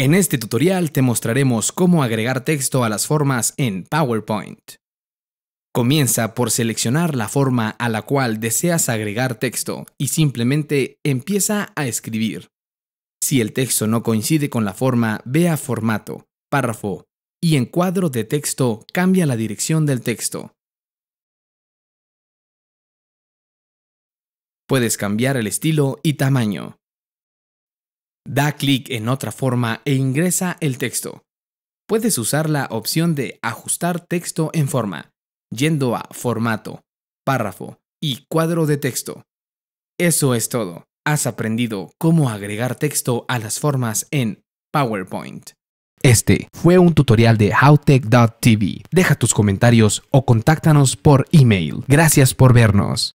En este tutorial te mostraremos cómo agregar texto a las formas en PowerPoint. Comienza por seleccionar la forma a la cual deseas agregar texto y simplemente empieza a escribir. Si el texto no coincide con la forma, ve a Formato, Párrafo y en Cuadro de texto cambia la dirección del texto. Puedes cambiar el estilo y tamaño. Da clic en otra forma e ingresa el texto. Puedes usar la opción de Ajustar texto en forma, yendo a Formato, Párrafo y Cuadro de texto. Eso es todo. Has aprendido cómo agregar texto a las formas en PowerPoint. Este fue un tutorial de howtech.tv. Deja tus comentarios o contáctanos por email. Gracias por vernos.